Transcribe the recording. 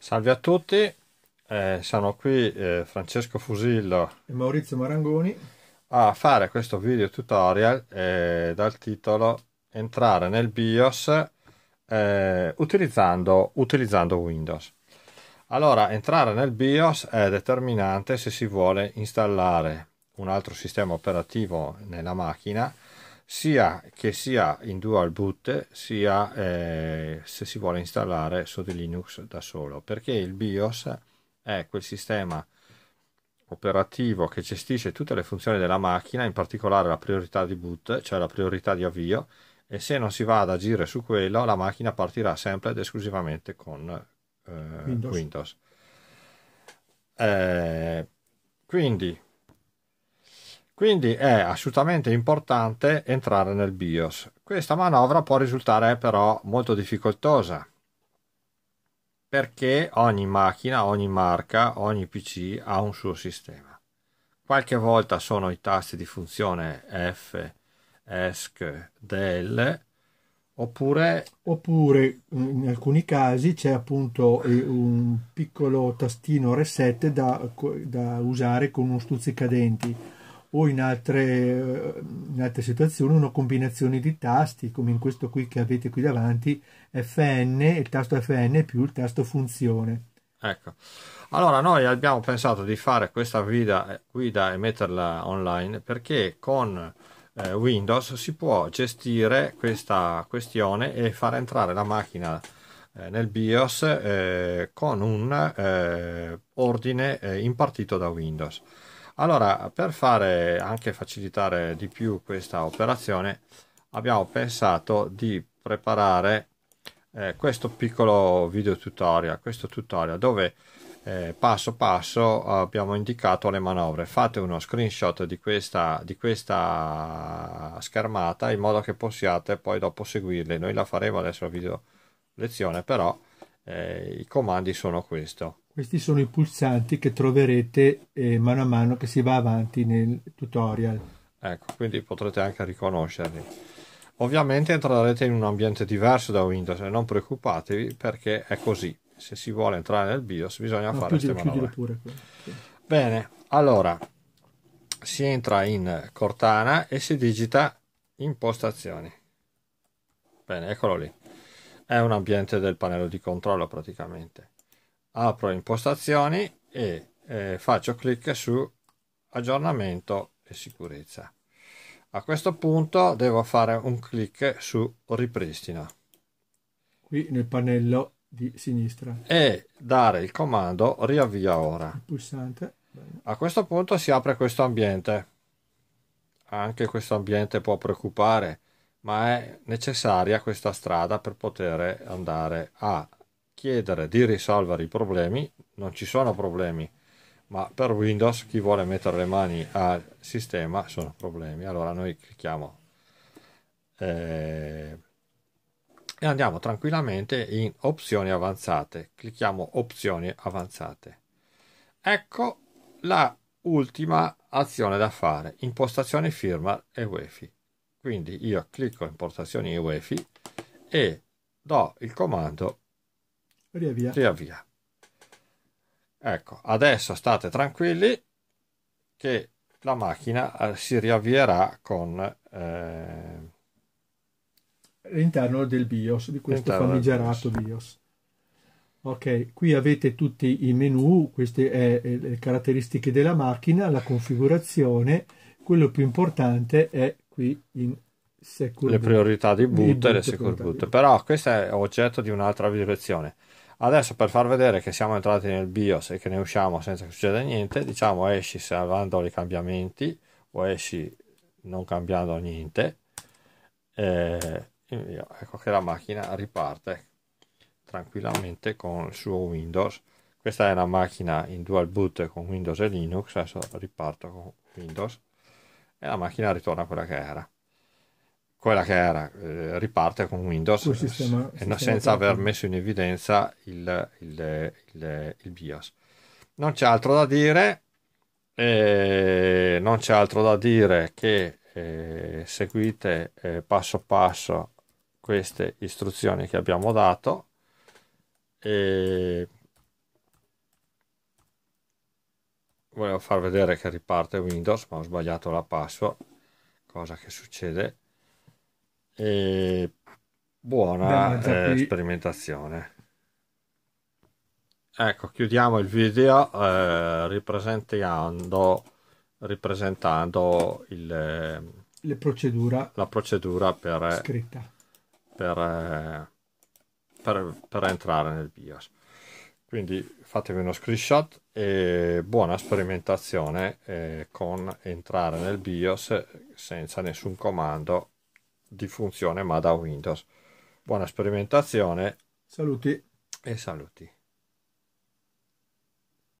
Salve a tutti, eh, sono qui eh, Francesco Fusillo e Maurizio Marangoni a fare questo video tutorial eh, dal titolo Entrare nel BIOS eh, utilizzando, utilizzando, Windows. Allora, entrare nel BIOS è determinante se si vuole installare un altro sistema operativo nella macchina sia che sia in dual boot sia eh, se si vuole installare su di Linux da solo perché il BIOS è quel sistema operativo che gestisce tutte le funzioni della macchina in particolare la priorità di boot cioè la priorità di avvio e se non si va ad agire su quello la macchina partirà sempre ed esclusivamente con eh, Windows, Windows. Eh, quindi quindi è assolutamente importante entrare nel BIOS. Questa manovra può risultare però molto difficoltosa perché ogni macchina, ogni marca, ogni PC ha un suo sistema. Qualche volta sono i tasti di funzione F, ESC, DEL, Oppure... Oppure... in alcuni casi c'è appunto eh, un piccolo tastino reset da, da usare con uno stuzzicadenti o in altre, in altre situazioni una combinazione di tasti come in questo qui che avete qui davanti Fn, il tasto Fn più il tasto funzione. Ecco, allora noi abbiamo pensato di fare questa guida, eh, guida e metterla online perché con eh, Windows si può gestire questa questione e far entrare la macchina eh, nel BIOS eh, con un eh, ordine eh, impartito da Windows. Allora, per fare anche facilitare di più questa operazione, abbiamo pensato di preparare eh, questo piccolo video tutorial, questo tutorial dove eh, passo passo abbiamo indicato le manovre. Fate uno screenshot di questa, di questa schermata in modo che possiate poi dopo seguirle. Noi la faremo adesso a video lezione, però eh, i comandi sono questo. Questi sono i pulsanti che troverete eh, mano a mano che si va avanti nel tutorial. Ecco, quindi potrete anche riconoscerli. Ovviamente entrerete in un ambiente diverso da Windows e eh, non preoccupatevi perché è così. Se si vuole entrare nel BIOS bisogna no, fare queste manovre. Pure. Bene, allora si entra in Cortana e si digita impostazioni. Bene, eccolo lì. È un ambiente del pannello di controllo praticamente apro impostazioni e eh, faccio clic su aggiornamento e sicurezza a questo punto devo fare un clic su ripristino qui nel pannello di sinistra e dare il comando riavvia ora il pulsante a questo punto si apre questo ambiente anche questo ambiente può preoccupare ma è necessaria questa strada per poter andare a chiedere di risolvere i problemi, non ci sono problemi, ma per Windows chi vuole mettere le mani al sistema sono problemi. Allora noi clicchiamo eh, e andiamo tranquillamente in opzioni avanzate, clicchiamo opzioni avanzate. Ecco la ultima azione da fare, impostazioni firma e UEFI. Quindi io clicco impostazioni UEFI e do il comando Riavvia. Riavvia. Ecco, adesso state tranquilli che la macchina eh, si riavvierà con eh... l'interno del BIOS, di questo famigerato BIOS. BIOS. Ok, qui avete tutti i menu, queste sono le caratteristiche della macchina, la configurazione, quello più importante è qui in Secure Le priorità di boot, di boot e le Secure Boot, però questo è oggetto di un'altra direzione. Adesso per far vedere che siamo entrati nel BIOS e che ne usciamo senza che succeda niente, diciamo esci salvando i cambiamenti o esci non cambiando niente. Eh, ecco che la macchina riparte tranquillamente con il suo Windows. Questa è una macchina in dual boot con Windows e Linux, adesso riparto con Windows e la macchina ritorna quella che era quella che era, eh, riparte con Windows sistema, eh, senza sistema. aver messo in evidenza il, il, il, il, BIOS. Non c'è altro da dire, eh, non c'è altro da dire che eh, seguite eh, passo passo queste istruzioni che abbiamo dato. E volevo far vedere che riparte Windows, ma ho sbagliato la password, cosa che succede e buona eh, sperimentazione. Ecco, chiudiamo il video eh, ripresentando, ripresentando il, Le procedura la procedura per, eh, scritta. Per, eh, per, per entrare nel BIOS. Quindi fatevi uno screenshot e buona sperimentazione eh, con entrare nel BIOS senza nessun comando di funzione ma da Windows. Buona sperimentazione. Saluti. E saluti.